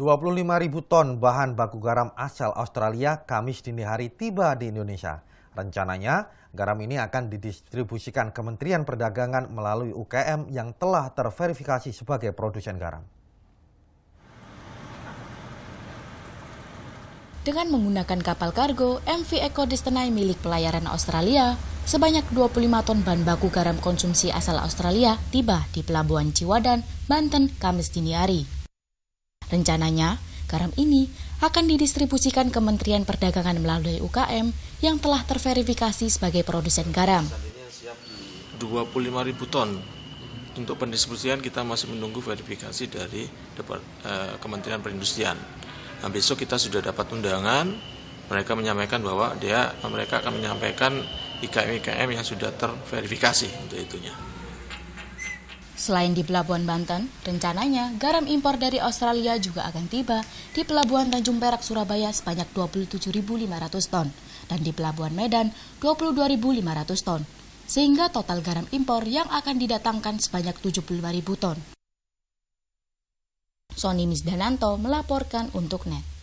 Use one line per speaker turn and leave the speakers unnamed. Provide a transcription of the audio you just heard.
25 ribu ton bahan baku garam asal Australia Kamis dini hari tiba di Indonesia. Rencananya, garam ini akan didistribusikan Kementerian Perdagangan melalui UKM yang telah terverifikasi sebagai produsen garam.
Dengan menggunakan kapal kargo MV Eco Destiny milik pelayaran Australia, sebanyak 25 ton bahan baku garam konsumsi asal Australia tiba di Pelabuhan Ciwadan, Banten, Kamis dini hari. Rencananya, garam ini akan didistribusikan Kementerian Perdagangan melalui UKM yang telah terverifikasi sebagai produsen garam.
25 ribu ton untuk pendistribusian kita masih menunggu verifikasi dari eh, Kementerian Perindustrian. Nah, besok kita sudah dapat undangan, mereka menyampaikan bahwa dia mereka akan menyampaikan IKM-IKM yang sudah terverifikasi untuk itunya.
Selain di Pelabuhan Banten, rencananya garam impor dari Australia juga akan tiba di Pelabuhan Tanjung Perak Surabaya sebanyak 27.500 ton dan di Pelabuhan Medan 22.500 ton, sehingga total garam impor yang akan didatangkan sebanyak 75.000 ton. Sony Misdananto melaporkan untuk NET.